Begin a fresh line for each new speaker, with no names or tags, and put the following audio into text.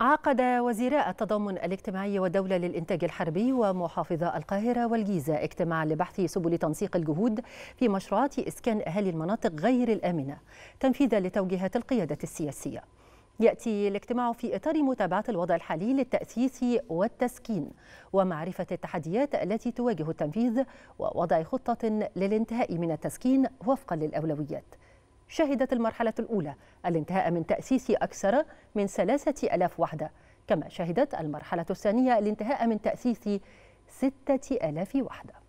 عقد وزيراء التضامن الاجتماعي والدولة للإنتاج الحربي ومحافظة القاهرة والجيزة اجتماعا لبحث سبل تنسيق الجهود في مشروعات إسكان أهالي المناطق غير الآمنة تنفيذا لتوجيهات القيادة السياسية يأتي الاجتماع في إطار متابعة الوضع الحالي للتأسيس والتسكين ومعرفة التحديات التي تواجه التنفيذ ووضع خطة للانتهاء من التسكين وفقا للأولويات شهدت المرحلة الأولى الانتهاء من تأسيس أكثر من ثلاثة ألاف وحدة كما شهدت المرحلة الثانية الانتهاء من تأسيس ستة ألاف وحدة